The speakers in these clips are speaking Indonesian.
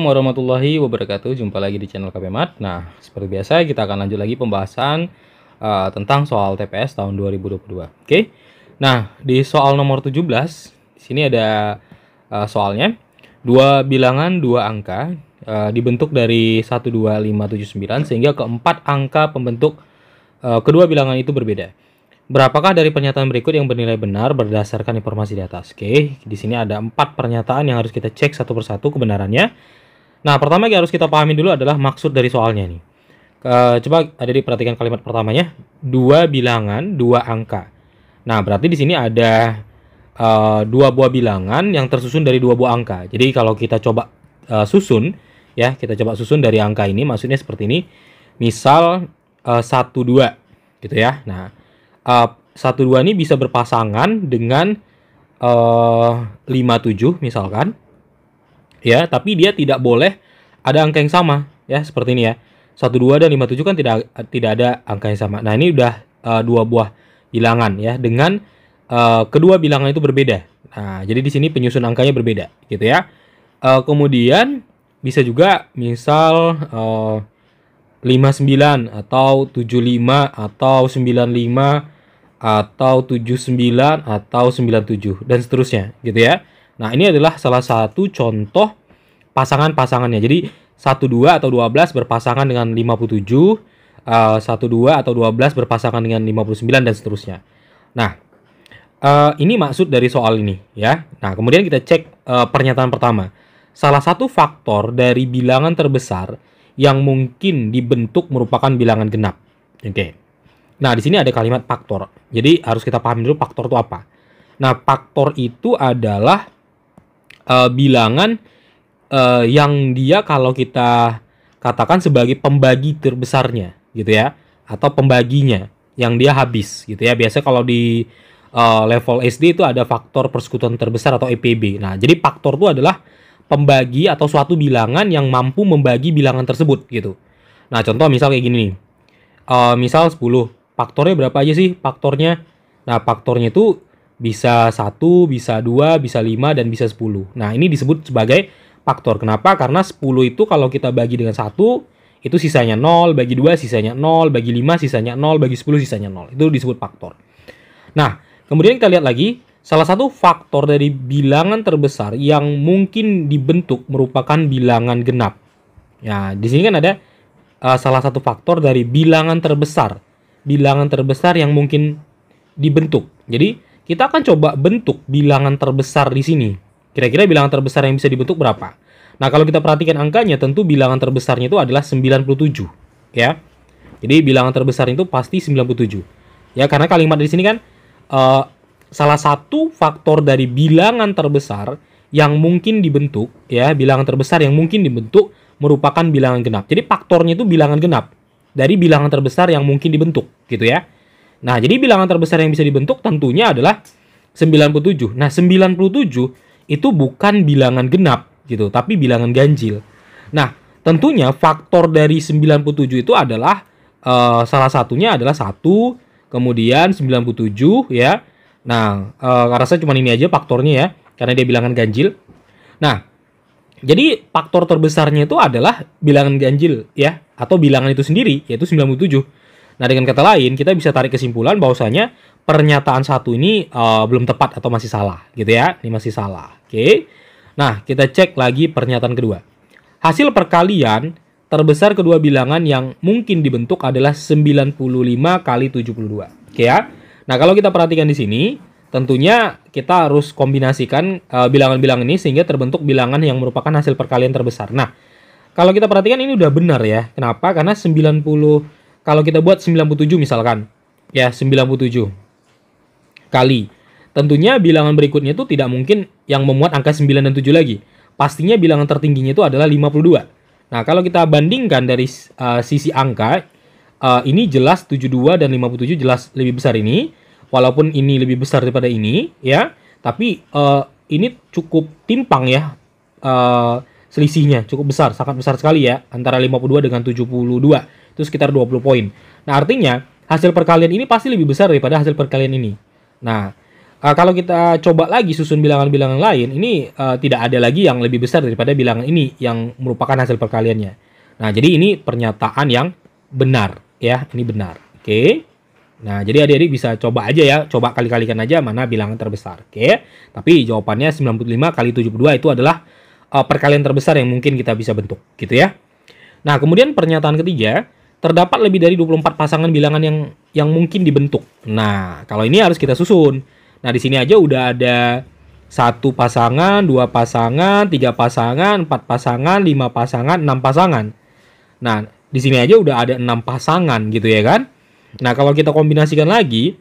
Assalamualaikum warahmatullahi wabarakatuh. Jumpa lagi di channel KPMAT. Nah, seperti biasa kita akan lanjut lagi pembahasan uh, tentang soal TPS tahun 2022. Oke. Okay? Nah, di soal nomor 17, di sini ada uh, soalnya dua bilangan dua angka uh, dibentuk dari 12579 sehingga keempat angka pembentuk uh, kedua bilangan itu berbeda. Berapakah dari pernyataan berikut yang bernilai benar berdasarkan informasi di atas? Oke, okay. di sini ada empat pernyataan yang harus kita cek satu persatu kebenarannya Nah, pertama yang harus kita pahami dulu adalah maksud dari soalnya nih. Eh, Ke, coba ada di perhatikan kalimat pertamanya, dua bilangan, dua angka. Nah, berarti di sini ada uh, dua buah bilangan yang tersusun dari dua buah angka. Jadi kalau kita coba uh, susun, ya kita coba susun dari angka ini, maksudnya seperti ini. Misal satu uh, dua, gitu ya. Nah, satu uh, dua ini bisa berpasangan dengan lima tujuh misalkan ya tapi dia tidak boleh ada angka yang sama ya seperti ini ya dua dan tujuh kan tidak tidak ada angka yang sama nah ini udah uh, dua buah bilangan ya dengan uh, kedua bilangan itu berbeda nah jadi di sini penyusun angkanya berbeda gitu ya uh, kemudian bisa juga misal uh, 59 atau 75 atau 95 atau 79 atau 97 dan seterusnya gitu ya Nah, ini adalah salah satu contoh pasangan-pasangannya. Jadi dua atau 12 berpasangan dengan 57, satu dua atau 12 berpasangan dengan 59 eh, dan seterusnya. Nah, eh, ini maksud dari soal ini ya. Nah, kemudian kita cek eh, pernyataan pertama. Salah satu faktor dari bilangan terbesar yang mungkin dibentuk merupakan bilangan genap. Oke. Okay. Nah, di sini ada kalimat faktor. Jadi harus kita pahami dulu faktor itu apa. Nah, faktor itu adalah uh, bilangan uh, yang dia kalau kita katakan sebagai pembagi terbesarnya gitu ya atau pembaginya yang dia habis gitu ya biasanya kalau di uh, level SD itu ada faktor persekutuan terbesar atau EPB nah jadi faktor itu adalah pembagi atau suatu bilangan yang mampu membagi bilangan tersebut gitu nah contoh misal kayak gini nih uh, misal 10 faktornya berapa aja sih faktornya nah faktornya itu bisa satu, bisa dua, bisa lima, dan bisa sepuluh. Nah, ini disebut sebagai faktor. Kenapa? Karena sepuluh itu kalau kita bagi dengan satu, itu sisanya nol, bagi dua sisanya nol, bagi lima sisanya nol, bagi sepuluh sisanya nol. Itu disebut faktor. Nah, kemudian kita lihat lagi, salah satu faktor dari bilangan terbesar yang mungkin dibentuk merupakan bilangan genap. Ya, di sini kan ada uh, salah satu faktor dari bilangan terbesar. Bilangan terbesar yang mungkin dibentuk. Jadi, kita akan coba bentuk bilangan terbesar di sini. Kira-kira bilangan terbesar yang bisa dibentuk berapa? Nah, kalau kita perhatikan angkanya, tentu bilangan terbesarnya itu adalah 97, ya. Jadi bilangan terbesar itu pasti 97. Ya, karena kalimat di sini kan uh, salah satu faktor dari bilangan terbesar yang mungkin dibentuk, ya, bilangan terbesar yang mungkin dibentuk merupakan bilangan genap. Jadi faktornya itu bilangan genap dari bilangan terbesar yang mungkin dibentuk, gitu ya. Nah, jadi bilangan terbesar yang bisa dibentuk tentunya adalah 97. Nah, 97 itu bukan bilangan genap gitu, tapi bilangan ganjil. Nah, tentunya faktor dari 97 itu adalah uh, salah satunya adalah 1, kemudian 97 ya. Nah, uh, eh, rasa cuma ini aja faktornya ya, karena dia bilangan ganjil. Nah, jadi faktor terbesarnya itu adalah bilangan ganjil ya, atau bilangan itu sendiri yaitu 97. Nah, dengan kata lain, kita bisa tarik kesimpulan bahwasanya pernyataan satu ini uh, belum tepat atau masih salah, gitu ya. Ini masih salah. Oke. Okay? Nah, kita cek lagi pernyataan kedua. Hasil perkalian terbesar kedua bilangan yang mungkin dibentuk adalah 95 kali 72. Oke okay, ya. Nah, kalau kita perhatikan di sini, tentunya kita harus kombinasikan eh, bilangan-bilangan uh, ini sehingga terbentuk bilangan yang merupakan hasil perkalian terbesar. Nah, kalau kita perhatikan ini udah benar ya. Kenapa? Karena 90 kalau kita buat 97 misalkan, ya 97 kali. Tentunya bilangan berikutnya itu tidak mungkin yang memuat angka 9 dan 7 lagi. Pastinya bilangan tertingginya itu adalah 52. Nah, kalau kita bandingkan dari uh, sisi angka, uh, ini jelas 72 dan 57 jelas lebih besar ini. Walaupun ini lebih besar daripada ini, ya. Tapi uh, ini cukup timpang ya uh, selisihnya cukup besar, sangat besar sekali ya antara 52 dengan 72 itu sekitar 20 poin. Nah, artinya hasil perkalian ini pasti lebih besar daripada hasil perkalian ini. Nah, uh, kalau kita coba lagi susun bilangan-bilangan lain, ini uh, tidak ada lagi yang lebih besar daripada bilangan ini yang merupakan hasil perkaliannya. Nah, jadi ini pernyataan yang benar ya, ini benar. Oke. Okay? Nah, jadi adik-adik bisa coba aja ya, coba kali-kalikan aja mana bilangan terbesar. Oke. Okay? Tapi jawabannya 95 kali 72 itu adalah uh, perkalian terbesar yang mungkin kita bisa bentuk, gitu ya. Nah, kemudian pernyataan ketiga, terdapat lebih dari 24 pasangan bilangan yang yang mungkin dibentuk. Nah, kalau ini harus kita susun. Nah, di sini aja udah ada satu pasangan, dua pasangan, tiga pasangan, empat pasangan, lima pasangan, enam pasangan. Nah, di sini aja udah ada enam pasangan gitu ya kan. Nah, kalau kita kombinasikan lagi,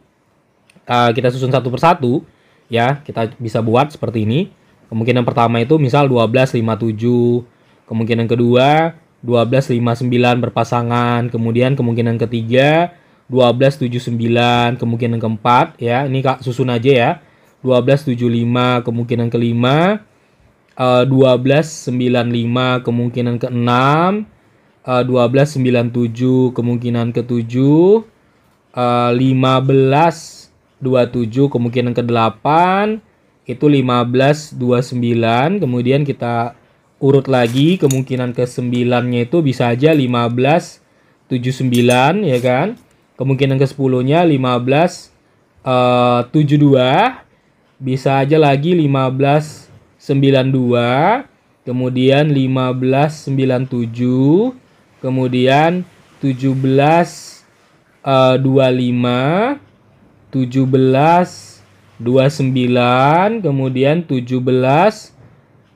uh, kita susun satu persatu, ya, kita bisa buat seperti ini. Kemungkinan pertama itu misal 12, 57. Kemungkinan kedua 1259 berpasangan, kemudian kemungkinan ketiga 1279, kemungkinan keempat ya. Ini Kak susun aja ya. 1275 kemungkinan kelima, uh, eh, 1295 kemungkinan keenam, eh, uh, 1297 kemungkinan ketujuh, eh, uh, 1527 kemungkinan ke-8 itu 1529 kemudian kita urut lagi kemungkinan ke sembilannya itu bisa aja 15 79 ya kan. Kemungkinan ke 10-nya 15 uh, 72 bisa aja lagi 15 92 kemudian 15 97 kemudian 17 uh, 25 17 29 kemudian 17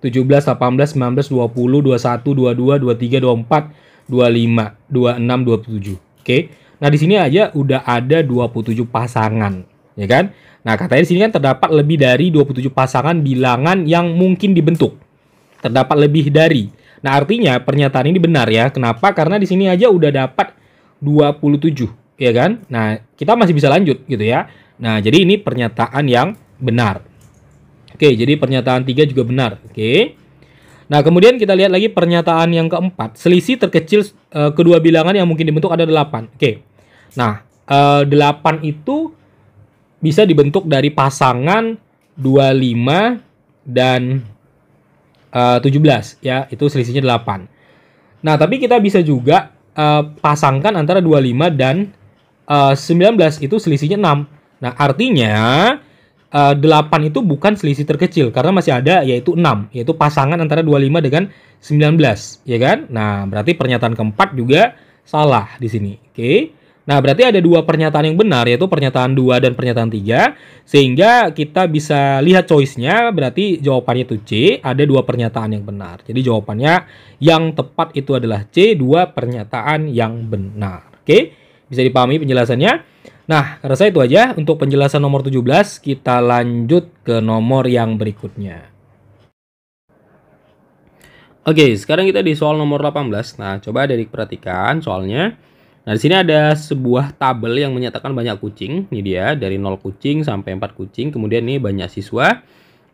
17, 18, 19, 20, 21, 22, 23, 24, 25, 26, 27. Oke. Nah, di sini aja udah ada 27 pasangan, ya kan? Nah, katanya di sini kan terdapat lebih dari 27 pasangan bilangan yang mungkin dibentuk. Terdapat lebih dari. Nah, artinya pernyataan ini benar ya. Kenapa? Karena di sini aja udah dapat 27, ya kan? Nah, kita masih bisa lanjut gitu ya. Nah, jadi ini pernyataan yang benar. Oke, jadi pernyataan tiga juga benar. Oke. Nah, kemudian kita lihat lagi pernyataan yang keempat. Selisih terkecil e, kedua bilangan yang mungkin dibentuk ada delapan. Oke. Nah, e, eh, 8 itu bisa dibentuk dari pasangan dua lima dan eh, tujuh belas, ya itu selisihnya delapan. nah tapi kita bisa juga uh, pasangkan antara dua lima dan uh, belas itu selisihnya enam. nah artinya Eh, delapan 8 itu bukan selisih terkecil karena masih ada yaitu 6 yaitu pasangan antara 25 dengan 19 ya kan nah berarti pernyataan keempat juga salah di sini oke okay? nah berarti ada dua pernyataan yang benar yaitu pernyataan 2 dan pernyataan 3 sehingga kita bisa lihat choice-nya berarti jawabannya itu C ada dua pernyataan yang benar jadi jawabannya yang tepat itu adalah C dua pernyataan yang benar oke okay? bisa dipahami penjelasannya Nah, saya itu aja untuk penjelasan nomor 17. Kita lanjut ke nomor yang berikutnya. Oke, sekarang kita di soal nomor 18. Nah, coba dari perhatikan soalnya. Nah, di sini ada sebuah tabel yang menyatakan banyak kucing. Ini dia, dari 0 kucing sampai 4 kucing. Kemudian ini banyak siswa.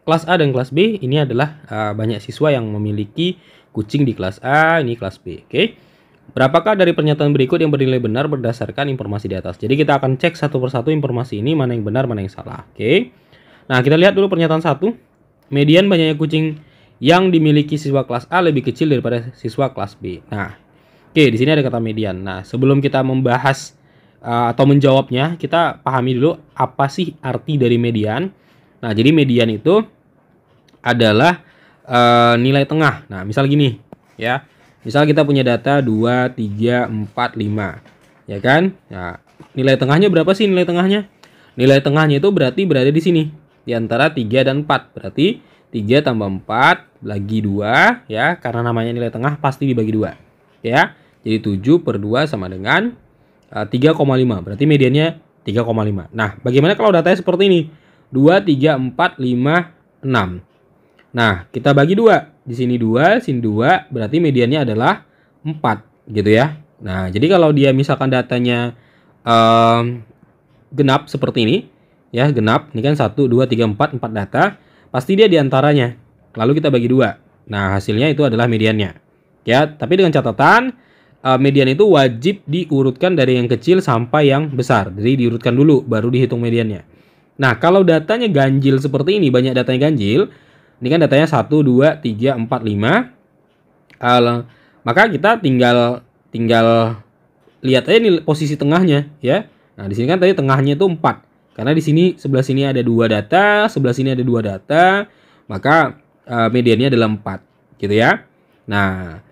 Kelas A dan kelas B, ini adalah eh, banyak siswa yang memiliki kucing di kelas A, ini kelas B. Oke. Berapakah dari pernyataan berikut yang bernilai benar berdasarkan informasi di atas? Jadi kita akan cek satu persatu informasi ini mana yang benar, mana yang salah. Oke. Nah, kita lihat dulu pernyataan satu. Median banyaknya kucing yang dimiliki siswa kelas A lebih kecil daripada siswa kelas B. Nah, oke, di sini ada kata median. Nah, sebelum kita membahas uh, atau menjawabnya, kita pahami dulu apa sih arti dari median. Nah, jadi median itu adalah uh, nilai tengah. Nah, misal gini, ya Misal kita punya data 2, 3, 4, 5. Ya kan? Nah, nilai tengahnya berapa sih nilai tengahnya? Nilai tengahnya itu berarti berada di sini. Di antara 3 dan 4. Berarti 3 tambah 4 lagi 2. Ya, karena namanya nilai tengah pasti dibagi 2. Ya, jadi 7 per 2 sama dengan 3,5. Eh, berarti mediannya 3,5. Nah, bagaimana kalau datanya seperti ini? 2, 3, 4, 5, 6. Nah, kita bagi 2 di sini 2, sini 2, berarti mediannya adalah 4 gitu ya. Nah, jadi kalau dia misalkan datanya um, genap seperti ini, ya genap, ini kan 1, 2, 3, 4, 4 data, pasti dia diantaranya. Lalu kita bagi dua. Nah, hasilnya itu adalah mediannya. Ya, tapi dengan catatan uh, median itu wajib diurutkan dari yang kecil sampai yang besar. Jadi diurutkan dulu, baru dihitung mediannya. Nah, kalau datanya ganjil seperti ini, banyak datanya ganjil, ini kan datanya 1 2 3 4 5. Uh, maka kita tinggal tinggal lihat aja ini posisi tengahnya ya. Nah, di sini kan tadi tengahnya itu 4. Karena di sini sebelah sini ada dua data, sebelah sini ada dua data, maka uh, mediannya adalah 4 gitu ya. Nah,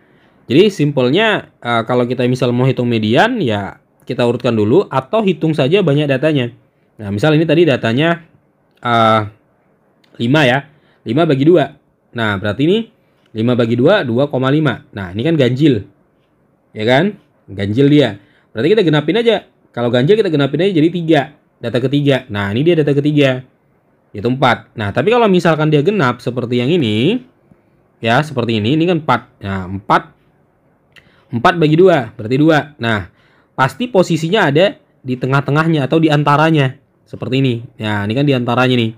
jadi simpelnya uh, kalau kita misal mau hitung median ya kita urutkan dulu atau hitung saja banyak datanya. Nah, misal ini tadi datanya uh, eh, 5 ya. 5 bagi 2. Nah, berarti ini 5 bagi 2, 2,5. Nah, ini kan ganjil. Ya kan? Ganjil dia. Berarti kita genapin aja. Kalau ganjil kita genapin aja jadi 3. Data ketiga. Nah, ini dia data ketiga. Itu 4. Nah, tapi kalau misalkan dia genap seperti yang ini, ya seperti ini, ini kan 4. Nah, 4 4 bagi 2, berarti 2. Nah, pasti posisinya ada di tengah-tengahnya atau di antaranya. Seperti ini. Nah, ini kan di antaranya nih.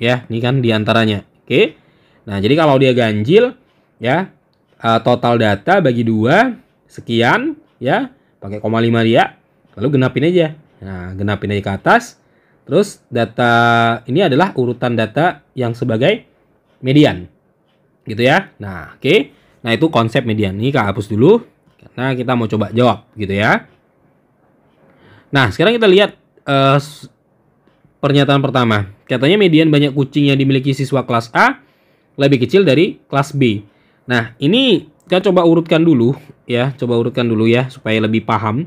Ya, ini kan di antaranya. Oke. Nah, jadi kalau dia ganjil ya eh, total data bagi dua sekian ya pakai koma lima dia lalu genapin aja nah genapin aja ke atas terus data ini adalah urutan data yang sebagai median gitu ya nah oke okay. nah itu konsep median ini kita hapus dulu karena kita mau coba jawab gitu ya nah sekarang kita lihat uh, pernyataan pertama Katanya median banyak kucing yang dimiliki siswa kelas A lebih kecil dari kelas B. Nah, ini kita coba urutkan dulu ya, coba urutkan dulu ya supaya lebih paham.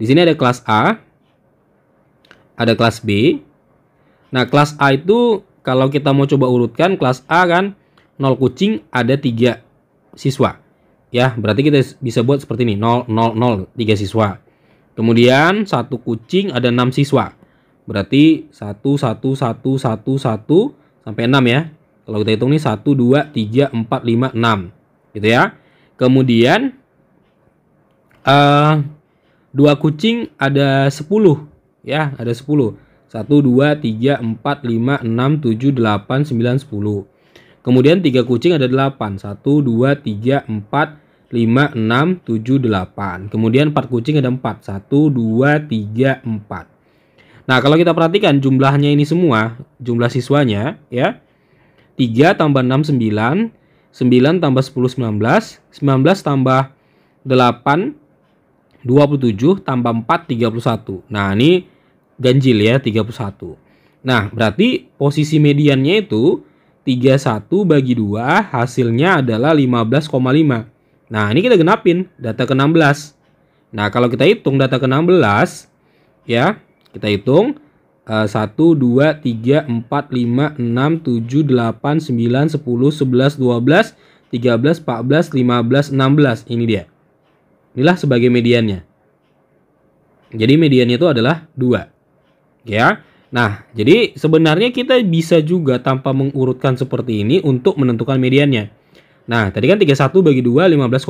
Di sini ada kelas A, ada kelas B. Nah, kelas A itu kalau kita mau coba urutkan kelas A kan 0 kucing ada 3 siswa. Ya, berarti kita bisa buat seperti ini, 0 0 0 3 siswa. Kemudian satu kucing ada 6 siswa. Berarti 1, 1, 1, 1, 1 sampai 6 ya. Kalau kita hitung nih 1, 2, 3, 4, 5, 6. Gitu ya. Kemudian uh, dua kucing ada 10 ya, ada 10. 1 2 3 4 5 6 7 8 9 10. Kemudian tiga kucing ada 8. 1 2 3 4 5, 6, 7, 8. Kemudian 4 kucing ada 4. 1, 2, 3, 4. Nah, kalau kita perhatikan jumlahnya ini semua, jumlah siswanya ya. 3 tambah 6 9, 9 tambah 10 19, 19 tambah 8 27 tambah 4 31. Nah, ini ganjil ya 31. Nah, berarti posisi mediannya itu 31 bagi 2 hasilnya adalah 15,5. Nah, ini kita genapin data ke-16. Nah, kalau kita hitung data ke-16 ya, kita hitung. Uh, 1, 2, 3, 4, 5, 6, 7, 8, 9, 10, 11, 12, 13, 14, 15, 16. Ini dia. Inilah sebagai mediannya. Jadi mediannya itu adalah 2. Ya. Nah, jadi sebenarnya kita bisa juga tanpa mengurutkan seperti ini untuk menentukan mediannya. Nah, tadi kan 31 bagi 2 15,5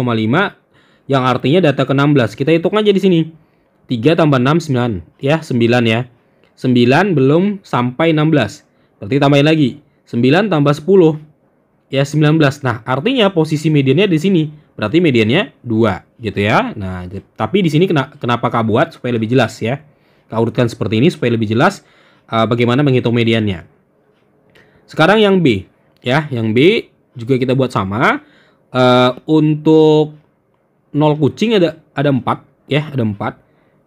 yang artinya data ke-16. Kita hitung aja di sini. 3 tambah 6, 9. Ya, 9 ya. 9 belum sampai 16. Berarti tambahin lagi. 9 tambah 10. Ya, 19. Nah, artinya posisi mediannya di sini. Berarti mediannya 2 gitu ya. Nah, tapi di sini kena, kenapa Kak buat? Supaya lebih jelas ya. Kak urutkan seperti ini supaya lebih jelas uh, bagaimana menghitung mediannya. Sekarang yang B. Ya, yang B juga kita buat sama. Uh, untuk 0 kucing ada ada 4 ya, ada 4.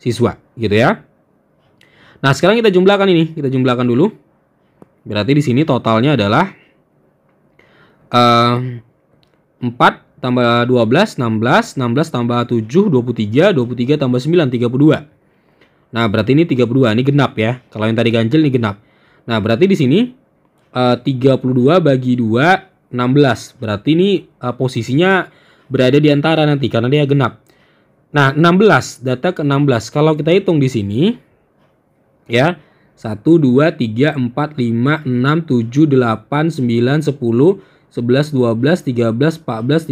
siswa gitu ya. Nah, sekarang kita jumlahkan ini, kita jumlahkan dulu. Berarti di sini totalnya adalah uh, eh, 4 tambah 12 16, 16 tambah 7 23, 23 tambah 9 32. Nah, berarti ini 32, ini genap ya. Kalau yang tadi ganjil ini genap. Nah, berarti di sini eh, uh, 32 bagi 2 16. Berarti ini uh, posisinya berada di antara nanti karena dia genap. Nah, 16, data ke-16. Kalau kita hitung di sini ya, 1 2 3 4 5 6 7 8 9 10 11 12 13 14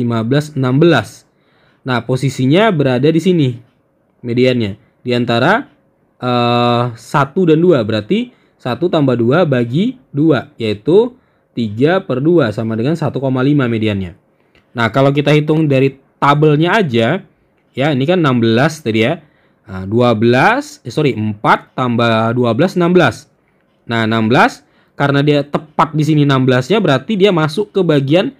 15 16. Nah, posisinya berada di sini mediannya di antara uh, eh, 1 dan 2 berarti 1 tambah 2 bagi 2 yaitu 3 per 2 sama dengan 1,5 mediannya. Nah kalau kita hitung dari tabelnya aja Ya, ini kan 16 tadi ya. Nah, 12, eh, sorry, 4 tambah 12, 16. Nah, 16, karena dia tepat di sini 16-nya, berarti dia masuk ke bagian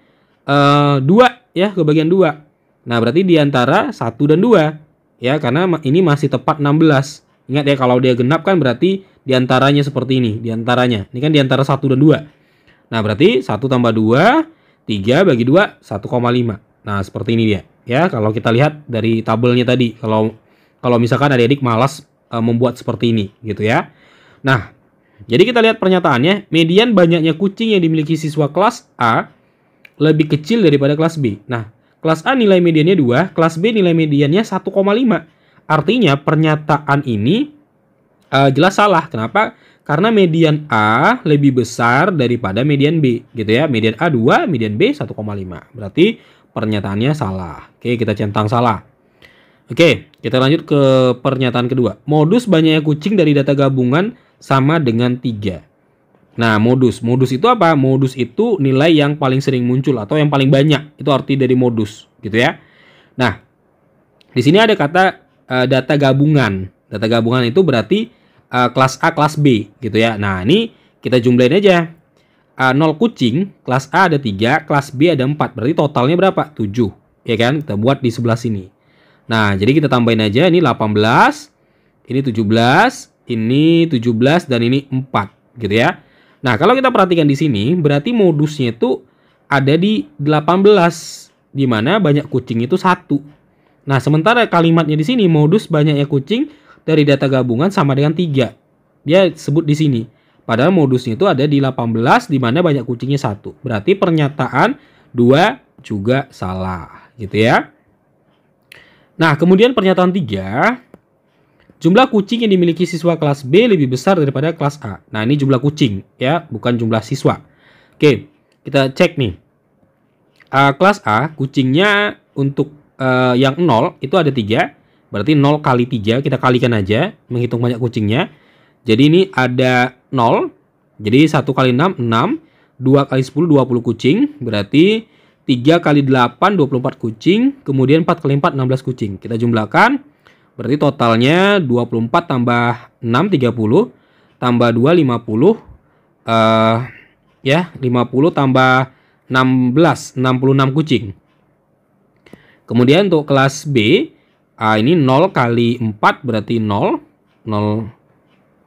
uh, eh, 2, ya, ke bagian 2. Nah, berarti diantara antara 1 dan 2, ya, karena ini masih tepat 16. Ingat ya, kalau dia genap kan berarti diantaranya seperti ini, diantaranya Ini kan diantara antara 1 dan 2. Nah, berarti 1 tambah 2, 3 bagi 2, 1,5. Nah, seperti ini dia ya kalau kita lihat dari tabelnya tadi kalau kalau misalkan adik-adik malas uh, membuat seperti ini gitu ya. Nah, jadi kita lihat pernyataannya, median banyaknya kucing yang dimiliki siswa kelas A lebih kecil daripada kelas B. Nah, kelas A nilai mediannya 2, kelas B nilai mediannya 1,5. Artinya pernyataan ini uh, jelas salah. Kenapa? Karena median A lebih besar daripada median B, gitu ya. Median A 2, median B 1,5. Berarti pernyataannya salah. Oke, kita centang salah. Oke, kita lanjut ke pernyataan kedua. Modus banyaknya kucing dari data gabungan sama dengan tiga. Nah, modus. Modus itu apa? Modus itu nilai yang paling sering muncul atau yang paling banyak. Itu arti dari modus, gitu ya. Nah, di sini ada kata uh, data gabungan. Data gabungan itu berarti uh, kelas A, kelas B, gitu ya. Nah, ini kita jumlahin aja uh, 0 kucing, kelas A ada 3, kelas B ada 4. Berarti totalnya berapa? 7. Ya kan? Kita buat di sebelah sini. Nah, jadi kita tambahin aja ini 18, ini 17, ini 17 dan ini 4 gitu ya. Nah, kalau kita perhatikan di sini berarti modusnya itu ada di 18 di mana banyak kucing itu satu. Nah, sementara kalimatnya di sini modus banyaknya kucing dari data gabungan sama dengan 3, Dia sebut di sini. Padahal modusnya itu ada di 18 di mana banyak kucingnya satu. Berarti pernyataan dua juga salah gitu ya. Nah, kemudian pernyataan 3 jumlah kucing yang dimiliki siswa kelas B lebih besar daripada kelas A. Nah, ini jumlah kucing ya, bukan jumlah siswa. Oke, kita cek nih. Uh, kelas A kucingnya untuk uh, yang 0 itu ada 3. Berarti 0 kali 3 kita kalikan aja menghitung banyak kucingnya. Jadi ini ada 0. Jadi 1 kali 6, 6. 2 kali 10, 20 kucing. Berarti 3 kali 8, 24 kucing. Kemudian 4 kali 4, 16 kucing. Kita jumlahkan. Berarti totalnya 24 tambah 6, 30. Tambah 2, 50. Uh, ya, 50 tambah 16, 66 kucing. Kemudian untuk kelas B, uh, ini 0 kali 4 berarti 0. 0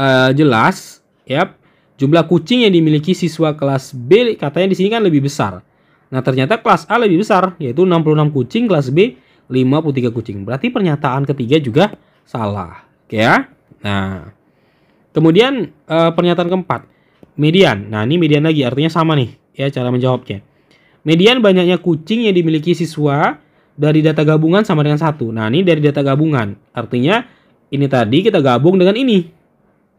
Eh, jelas, yep, jumlah kucing yang dimiliki siswa kelas B katanya di sini kan lebih besar. Nah, ternyata kelas A lebih besar, yaitu 66 kucing, kelas B 53 kucing. Berarti pernyataan ketiga juga salah. ya. Nah, kemudian e, pernyataan keempat, median. Nah, ini median lagi artinya sama nih ya cara menjawabnya. Median banyaknya kucing yang dimiliki siswa dari data gabungan sama dengan satu. Nah, ini dari data gabungan. Artinya ini tadi kita gabung dengan ini.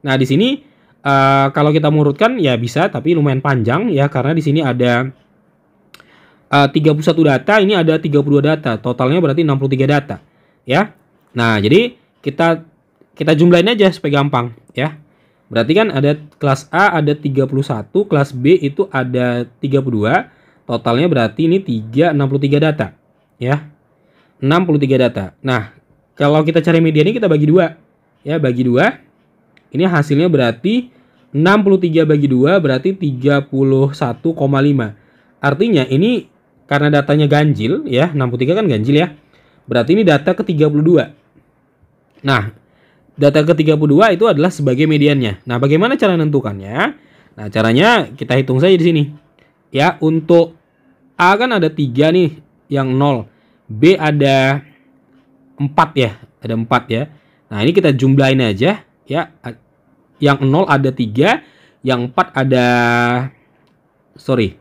Nah, di sini uh, kalau kita mengurutkan ya bisa tapi lumayan panjang ya karena di sini ada eh, uh, 31 data, ini ada 32 data. Totalnya berarti 63 data, ya. Nah, jadi kita kita jumlahin aja supaya gampang, ya. Berarti kan ada kelas A ada 31, kelas B itu ada 32. Totalnya berarti ini 3 63 data, ya. 63 data. Nah, kalau kita cari ini kita bagi dua ya bagi dua ini hasilnya berarti 63 bagi 2 berarti 31,5. Artinya ini karena datanya ganjil ya, 63 kan ganjil ya. Berarti ini data ke-32. Nah, data ke-32 itu adalah sebagai mediannya. Nah, bagaimana cara menentukannya? Nah, caranya kita hitung saja di sini. Ya, untuk A kan ada 3 nih yang 0. B ada 4 ya, ada 4 ya. Nah, ini kita jumlahin aja ya yang 0 ada 3 yang 4 ada sorry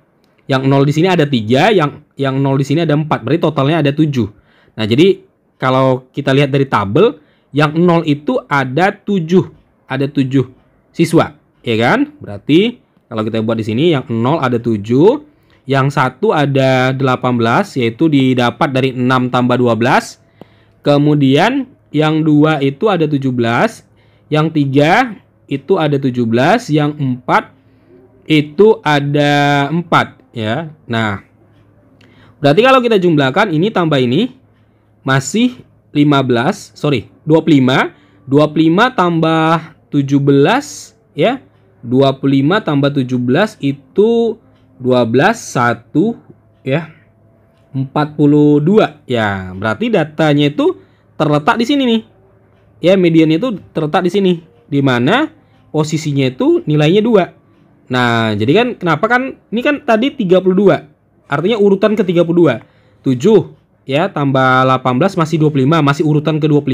yang 0 di sini ada 3 yang yang 0 di sini ada 4 berarti totalnya ada 7 nah jadi kalau kita lihat dari tabel yang 0 itu ada 7 ada 7 siswa ya kan berarti kalau kita buat di sini yang 0 ada 7 yang satu ada 18 yaitu didapat dari 6 tambah 12. Kemudian yang dua itu ada 17 yang tiga itu ada 17, yang empat itu ada empat ya. Nah, berarti kalau kita jumlahkan ini tambah ini masih 15, sorry, 25. 25 tambah 17 ya. 25 tambah 17 itu 12 1 ya. 42 ya. Berarti datanya itu terletak di sini nih ya median itu terletak di sini di mana posisinya itu nilainya dua. nah jadi kan kenapa kan ini kan tadi 32 artinya urutan ke 32 7 ya tambah 18 masih 25 masih urutan ke 25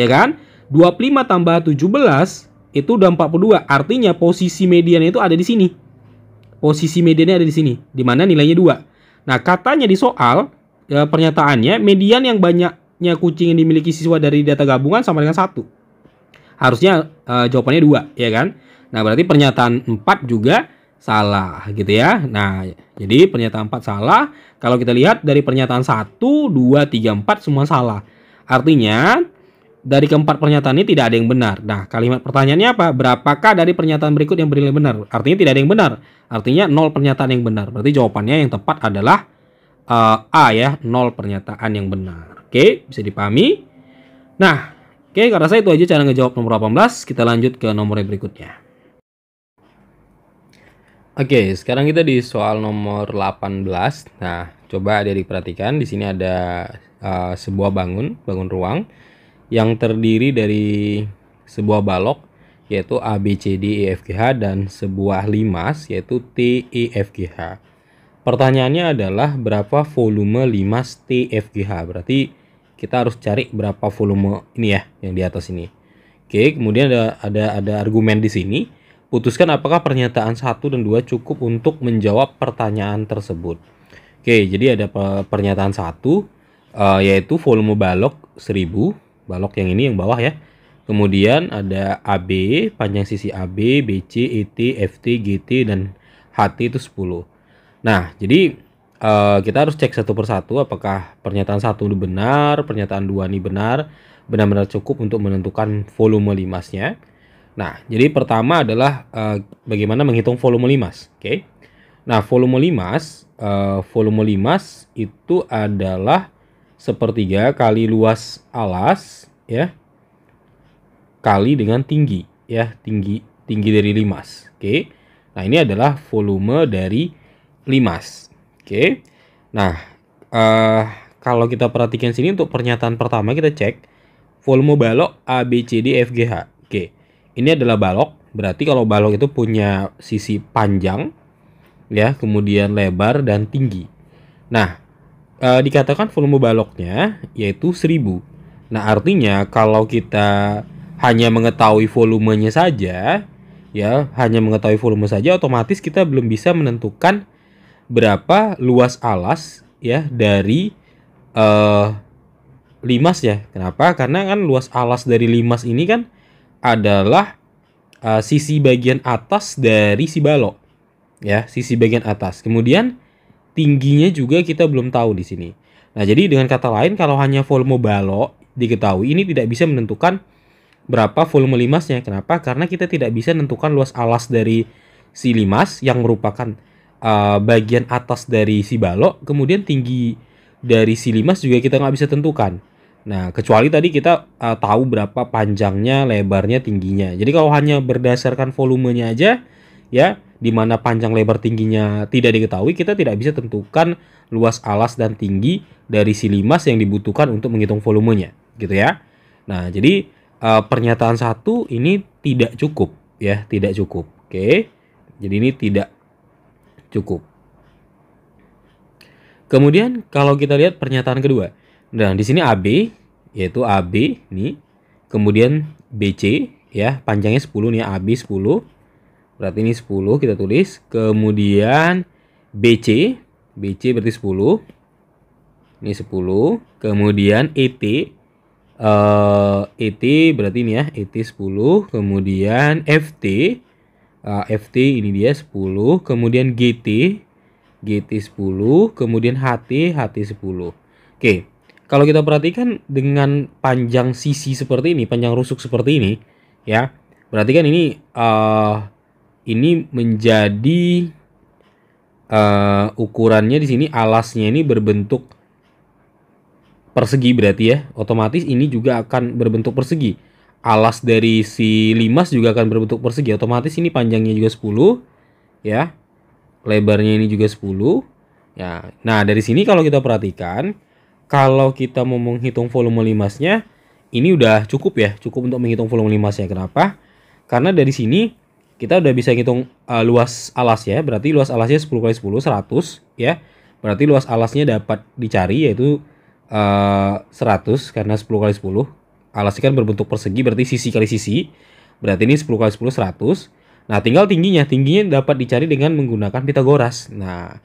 ya kan 25 tambah 17 itu udah 42 artinya posisi median itu ada di sini posisi mediannya ada di sini di mana nilainya dua. nah katanya di soal eh, pernyataannya median yang banyak banyaknya kucing yang dimiliki siswa dari data gabungan sama dengan satu? Harusnya e, jawabannya dua, ya kan? Nah, berarti pernyataan 4 juga salah gitu ya. Nah, jadi pernyataan 4 salah. Kalau kita lihat dari pernyataan 1, 2, 3, 4 semua salah. Artinya dari keempat pernyataan ini tidak ada yang benar. Nah, kalimat pertanyaannya apa? Berapakah dari pernyataan berikut yang bernilai benar? Artinya tidak ada yang benar. Artinya nol pernyataan yang benar. Berarti jawabannya yang tepat adalah uh, A ya, nol pernyataan yang benar. Oke, bisa dipahami. Nah, oke, karena saya itu aja cara ngejawab nomor 18. Kita lanjut ke nomor yang berikutnya. Oke, sekarang kita di soal nomor 18. Nah, coba ada diperhatikan. Di sini ada uh, sebuah bangun, bangun ruang yang terdiri dari sebuah balok yaitu A, B, C, D, E, F, G, H dan sebuah limas yaitu T, E, F, G, H. Pertanyaannya adalah berapa volume limas T, F, G, H? Berarti kita harus cari berapa volume ini ya yang di atas ini. Oke, kemudian ada ada ada argumen di sini. Putuskan apakah pernyataan 1 dan 2 cukup untuk menjawab pertanyaan tersebut. Oke, jadi ada pernyataan 1 uh, eh, yaitu volume balok 1000, balok yang ini yang bawah ya. Kemudian ada AB, panjang sisi AB, BC, ET, FT, GT dan HT itu 10. Nah, jadi Eh, kita harus cek satu persatu apakah pernyataan satu ini benar, pernyataan dua ini benar, benar-benar cukup untuk menentukan volume limasnya. Nah, jadi pertama adalah uh, bagaimana menghitung volume limas, oke? Okay? Nah, volume limas, uh, volume limas itu adalah sepertiga kali luas alas, ya, kali dengan tinggi, ya, tinggi tinggi dari limas, oke? Okay? Nah, ini adalah volume dari limas, Oke. Nah, uh, kalau kita perhatikan sini untuk pernyataan pertama kita cek volume balok A B C D F G H. Oke. Ini adalah balok, berarti kalau balok itu punya sisi panjang ya, kemudian lebar dan tinggi. Nah, uh, dikatakan volume baloknya yaitu 1000. Nah, artinya kalau kita hanya mengetahui volumenya saja, ya, hanya mengetahui volume saja otomatis kita belum bisa menentukan berapa luas alas ya dari uh, limas ya. Kenapa? Karena kan luas alas dari limas ini kan adalah uh, sisi bagian atas dari si balok. Ya, sisi bagian atas. Kemudian tingginya juga kita belum tahu di sini. Nah, jadi dengan kata lain kalau hanya volume balok diketahui ini tidak bisa menentukan berapa volume limasnya. Kenapa? Karena kita tidak bisa menentukan luas alas dari si limas yang merupakan uh, bagian atas dari si balok, kemudian tinggi dari si limas juga kita nggak bisa tentukan. Nah, kecuali tadi kita uh, tahu berapa panjangnya, lebarnya, tingginya. Jadi kalau hanya berdasarkan volumenya aja, ya, di mana panjang, lebar, tingginya tidak diketahui, kita tidak bisa tentukan luas alas dan tinggi dari si limas yang dibutuhkan untuk menghitung volumenya, gitu ya. Nah, jadi uh, pernyataan satu ini tidak cukup, ya, tidak cukup. Oke, jadi ini tidak cukup. Kemudian kalau kita lihat pernyataan kedua. Nah, di sini AB yaitu AB nih. Kemudian BC ya, panjangnya 10 nih AB 10. Berarti ini 10 kita tulis. Kemudian BC, BC berarti 10. Ini 10. Kemudian ET eh ET berarti ini ya, ET 10. Kemudian FT uh, eh, FT ini dia 10, kemudian GT GT 10, kemudian HT HT 10. Oke. Kalau kita perhatikan dengan panjang sisi seperti ini, panjang rusuk seperti ini, ya. perhatikan ini uh, ini menjadi uh, ukurannya di sini alasnya ini berbentuk persegi berarti ya. Otomatis ini juga akan berbentuk persegi alas dari si limas juga akan berbentuk persegi otomatis ini panjangnya juga 10 ya lebarnya ini juga 10 ya nah dari sini kalau kita perhatikan kalau kita mau menghitung volume limasnya ini udah cukup ya cukup untuk menghitung volume limasnya kenapa karena dari sini kita udah bisa ngitung uh, luas alas ya berarti luas alasnya 10 kali 10 100 ya berarti luas alasnya dapat dicari yaitu uh, eh, 100 karena 10 kali 10 alasnya kan berbentuk persegi berarti sisi kali sisi. Berarti ini 10 kali 10 100. Nah, tinggal tingginya. Tingginya dapat dicari dengan menggunakan Pitagoras. Nah,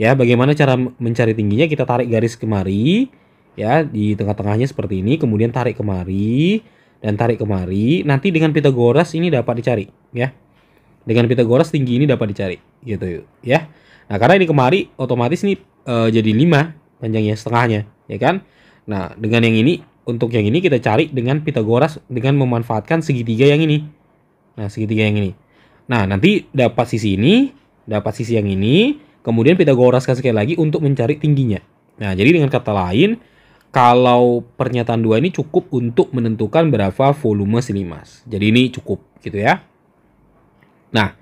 ya bagaimana cara mencari tingginya? Kita tarik garis kemari ya di tengah-tengahnya seperti ini, kemudian tarik kemari dan tarik kemari. Nanti dengan Pitagoras ini dapat dicari, ya. Dengan Pitagoras tinggi ini dapat dicari gitu ya. Nah, karena ini kemari otomatis nih e, jadi 5 panjangnya setengahnya, ya kan? Nah, dengan yang ini untuk yang ini kita cari dengan Pitagoras dengan memanfaatkan segitiga yang ini. Nah, segitiga yang ini. Nah, nanti dapat sisi ini, dapat sisi yang ini, kemudian Pitagoras sekali lagi untuk mencari tingginya. Nah, jadi dengan kata lain, kalau pernyataan dua ini cukup untuk menentukan berapa volume silimas. Jadi ini cukup gitu ya. Nah,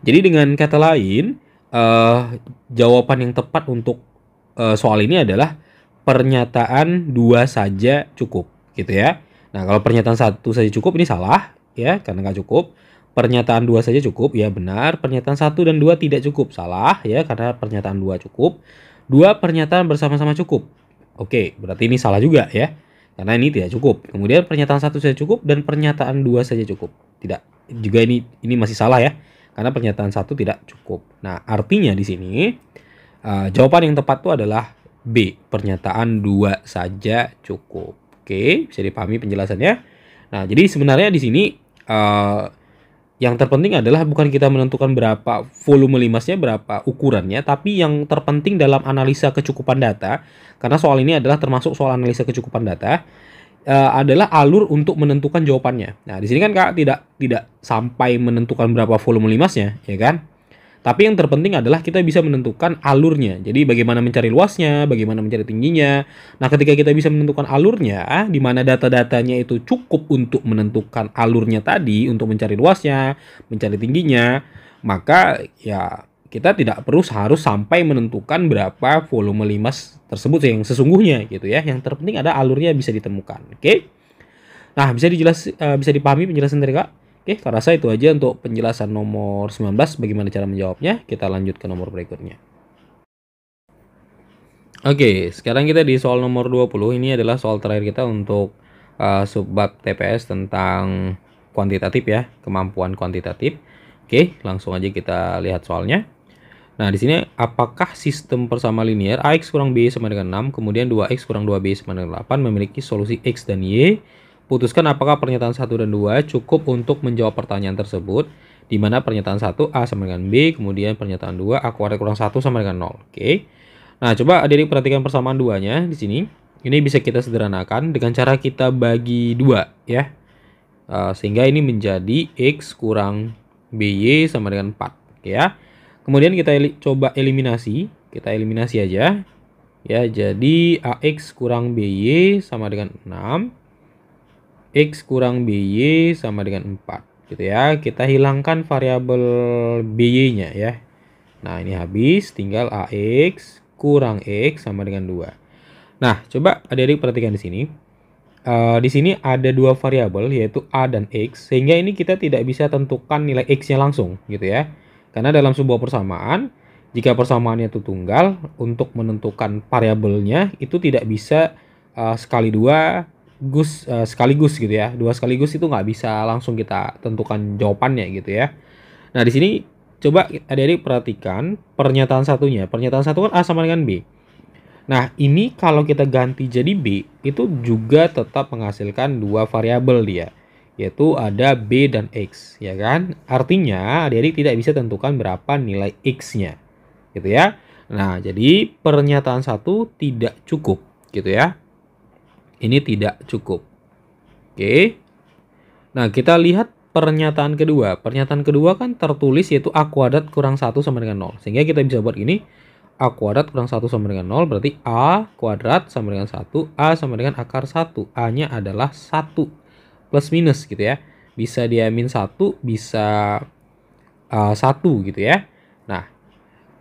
jadi dengan kata lain, eh, jawaban yang tepat untuk eh, soal ini adalah pernyataan dua saja cukup gitu ya. Nah kalau pernyataan satu saja cukup ini salah ya karena nggak cukup. Pernyataan dua saja cukup ya benar. Pernyataan satu dan dua tidak cukup salah ya karena pernyataan dua cukup. Dua pernyataan bersama-sama cukup. Oke berarti ini salah juga ya karena ini tidak cukup. Kemudian pernyataan satu saja cukup dan pernyataan dua saja cukup. Tidak juga ini ini masih salah ya karena pernyataan satu tidak cukup. Nah artinya di sini uh, jawaban yang tepat itu adalah B. Pernyataan dua saja cukup. Oke, bisa dipahami penjelasannya. Nah, jadi sebenarnya di sini uh, yang terpenting adalah bukan kita menentukan berapa volume limasnya, berapa ukurannya, tapi yang terpenting dalam analisa kecukupan data, karena soal ini adalah termasuk soal analisa kecukupan data, uh, adalah alur untuk menentukan jawabannya. Nah, di sini kan Kak tidak tidak sampai menentukan berapa volume limasnya, ya kan? Tapi yang terpenting adalah kita bisa menentukan alurnya. Jadi bagaimana mencari luasnya, bagaimana mencari tingginya. Nah, ketika kita bisa menentukan alurnya, ah, di mana data-datanya itu cukup untuk menentukan alurnya tadi, untuk mencari luasnya, mencari tingginya, maka ya kita tidak perlu harus sampai menentukan berapa volume limas tersebut yang sesungguhnya gitu ya. Yang terpenting ada alurnya bisa ditemukan. Oke. Okay? Nah, bisa dijelas eh, bisa dipahami penjelasan dari Kak? Oke, saya rasa itu aja untuk penjelasan nomor 19 bagaimana cara menjawabnya. Kita lanjut ke nomor berikutnya. Oke, sekarang kita di soal nomor 20. Ini adalah soal terakhir kita untuk uh, subbab TPS tentang kuantitatif ya, kemampuan kuantitatif. Oke, langsung aja kita lihat soalnya. Nah, di sini apakah sistem persamaan linier AX kurang B sama dengan 6, kemudian 2X kurang 2B sama dengan 8 memiliki solusi X dan Y Putuskan apakah pernyataan 1 dan 2 cukup untuk menjawab pertanyaan tersebut, di mana pernyataan 1 A sama dengan B, kemudian pernyataan 2 A kuadrat kurang 1 sama dengan 0. Oke. Okay. Nah, coba adik perhatikan persamaan duanya di sini. Ini bisa kita sederhanakan dengan cara kita bagi 2 ya. Uh, sehingga ini menjadi X kurang BY sama dengan 4. okay, ya. Kemudian kita el coba eliminasi. Kita eliminasi aja. Ya, jadi AX kurang BY sama dengan 6 X kurang BY sama dengan 4 gitu ya. Kita hilangkan variabel BY-nya ya. Nah, ini habis tinggal AX kurang X sama dengan 2. Nah, coba Adik-adik perhatikan di sini. Uh, di sini ada dua variabel yaitu A dan X sehingga ini kita tidak bisa tentukan nilai X-nya langsung gitu ya. Karena dalam sebuah persamaan jika persamaannya itu tunggal untuk menentukan variabelnya itu tidak bisa uh, sekali dua sekaligus uh, eh, sekaligus gitu ya dua sekaligus itu nggak bisa langsung kita tentukan jawabannya gitu ya nah di sini coba adik-adik perhatikan pernyataan satunya pernyataan satu kan a sama dengan b nah ini kalau kita ganti jadi b itu juga tetap menghasilkan dua variabel dia yaitu ada b dan x ya kan artinya adik-adik tidak bisa tentukan berapa nilai x-nya gitu ya nah jadi pernyataan satu tidak cukup gitu ya ini tidak cukup. Oke. Nah, kita lihat pernyataan kedua. Pernyataan kedua kan tertulis yaitu A kuadrat kurang 1 sama dengan 0. Sehingga kita bisa buat gini. A kuadrat kurang 1 sama dengan 0 berarti A kuadrat sama dengan 1. A sama dengan akar 1. A-nya adalah 1. Plus minus gitu ya. Bisa dia min 1, bisa uh, 1 gitu ya. Nah,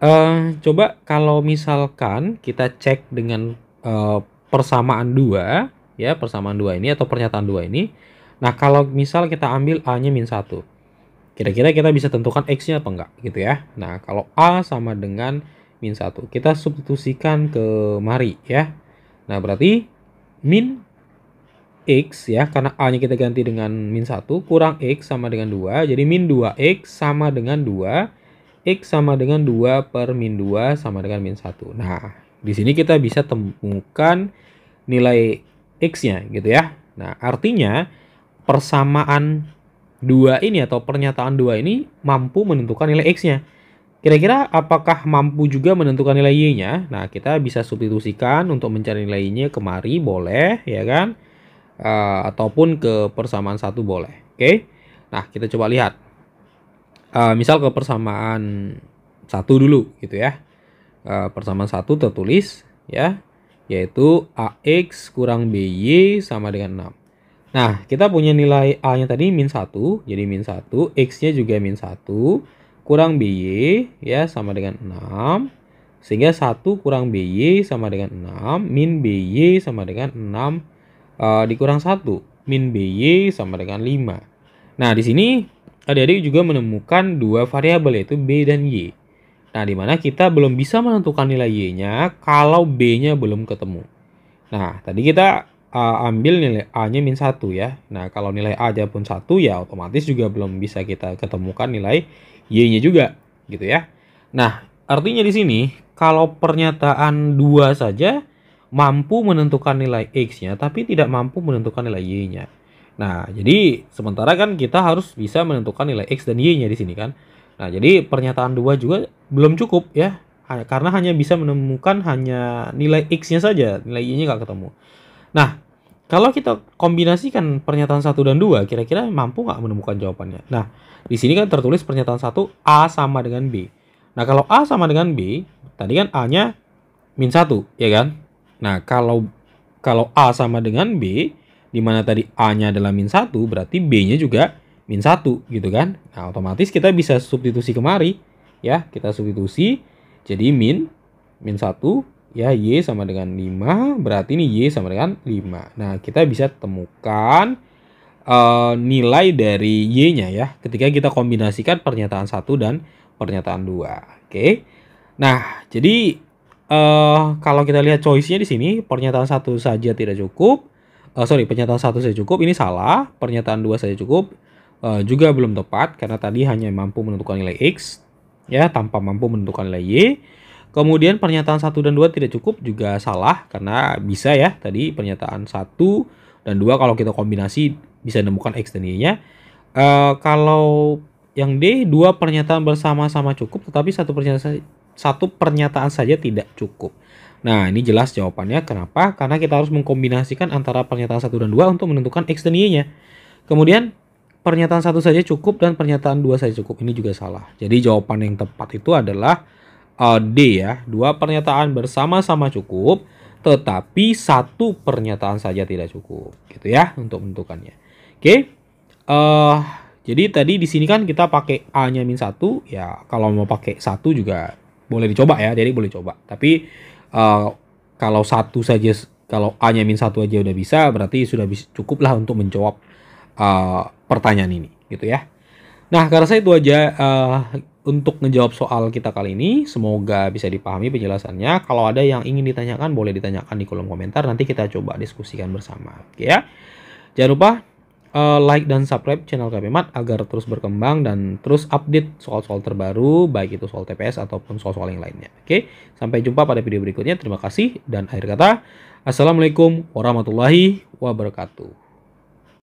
uh, coba kalau misalkan kita cek dengan uh, persamaan dua ya persamaan dua ini atau pernyataan dua ini nah kalau misal kita ambil a nya min satu kira-kira kita bisa tentukan x nya apa enggak gitu ya nah kalau a sama dengan min satu kita substitusikan ke mari ya nah berarti min X ya, karena A-nya kita ganti dengan min satu kurang X sama dengan dua, Jadi min dua x sama dengan dua, X sama dengan dua per min dua sama dengan min satu. Nah, di sini kita bisa temukan nilai X-nya gitu ya. Nah, artinya persamaan dua ini atau pernyataan dua ini mampu menentukan nilai X-nya. Kira-kira apakah mampu juga menentukan nilai Y-nya? Nah, kita bisa substitusikan untuk mencari nilai Y-nya kemari, boleh, ya kan? Uh, ataupun ke persamaan satu boleh. Oke, nah kita coba lihat. Uh, misal ke persamaan satu dulu, gitu ya. Eh, persamaan satu tertulis ya yaitu AX kurang BY sama dengan 6. Nah, kita punya nilai A-nya tadi min 1, jadi min 1, X-nya juga min 1, kurang BY ya sama dengan 6, sehingga 1 kurang BY sama dengan 6, min BY sama dengan 6 uh, eh, dikurang 1, min BY sama dengan 5. Nah, di sini adik-adik juga menemukan dua variabel yaitu B dan Y. Nah, di mana kita belum bisa menentukan nilai Y-nya kalau B-nya belum ketemu. Nah, tadi kita uh, ambil nilai A-nya min 1 ya. Nah, kalau nilai A-nya pun 1 ya otomatis juga belum bisa kita ketemukan nilai Y-nya juga gitu ya. Nah, artinya di sini kalau pernyataan 2 saja mampu menentukan nilai X-nya tapi tidak mampu menentukan nilai Y-nya. Nah, jadi sementara kan kita harus bisa menentukan nilai X dan Y-nya di sini kan. Nah, jadi pernyataan dua juga belum cukup ya, karena hanya bisa menemukan hanya nilai x-nya saja, nilai y-nya nggak ketemu. Nah, kalau kita kombinasikan pernyataan satu dan dua, kira-kira mampu nggak menemukan jawabannya? Nah, di sini kan tertulis pernyataan satu a sama dengan b. Nah, kalau a sama dengan b, tadi kan a-nya min satu, ya kan? Nah, kalau kalau a sama dengan b, di mana tadi a-nya adalah min satu, berarti b-nya juga min 1 gitu kan. Nah, otomatis kita bisa substitusi kemari ya, kita substitusi jadi min min 1 ya y sama dengan 5, berarti ini y sama dengan 5. Nah, kita bisa temukan uh, nilai dari y-nya ya ketika kita kombinasikan pernyataan satu dan pernyataan dua. Oke. Okay? Nah, jadi uh, kalau kita lihat choice-nya di sini pernyataan satu saja tidak cukup. Uh, sorry, pernyataan satu saja cukup. Ini salah. Pernyataan dua saja cukup uh, juga belum tepat karena tadi hanya mampu menentukan nilai X ya tanpa mampu menentukan nilai Y. Kemudian pernyataan 1 dan 2 tidak cukup juga salah karena bisa ya tadi pernyataan 1 dan 2 kalau kita kombinasi bisa menemukan X dan Y-nya. Uh, kalau yang D, dua pernyataan bersama-sama cukup tetapi satu pernyataan, satu pernyataan saja tidak cukup. Nah ini jelas jawabannya kenapa? Karena kita harus mengkombinasikan antara pernyataan 1 dan 2 untuk menentukan X dan Y-nya. Kemudian pernyataan satu saja cukup dan pernyataan dua saja cukup. Ini juga salah. Jadi jawaban yang tepat itu adalah uh, D ya. Dua pernyataan bersama-sama cukup, tetapi satu pernyataan saja tidak cukup, gitu ya untuk menentukannya. Oke. Okay. Uh, eh, jadi tadi di sini kan kita pakai A-nya min satu ya kalau mau pakai satu juga boleh dicoba ya. Jadi boleh coba. Tapi uh, kalau satu saja kalau A-nya min satu aja udah bisa, berarti sudah cukup lah untuk menjawab Eh, pertanyaan ini gitu ya. Nah, karena saya itu aja uh, untuk ngejawab soal kita kali ini. Semoga bisa dipahami penjelasannya. Kalau ada yang ingin ditanyakan, boleh ditanyakan di kolom komentar. Nanti kita coba diskusikan bersama. Oke gitu ya. Jangan lupa uh, like dan subscribe channel KPMAT agar terus berkembang dan terus update soal-soal terbaru, baik itu soal TPS ataupun soal-soal yang lainnya. Oke, sampai jumpa pada video berikutnya. Terima kasih dan akhir kata, Assalamualaikum warahmatullahi wabarakatuh.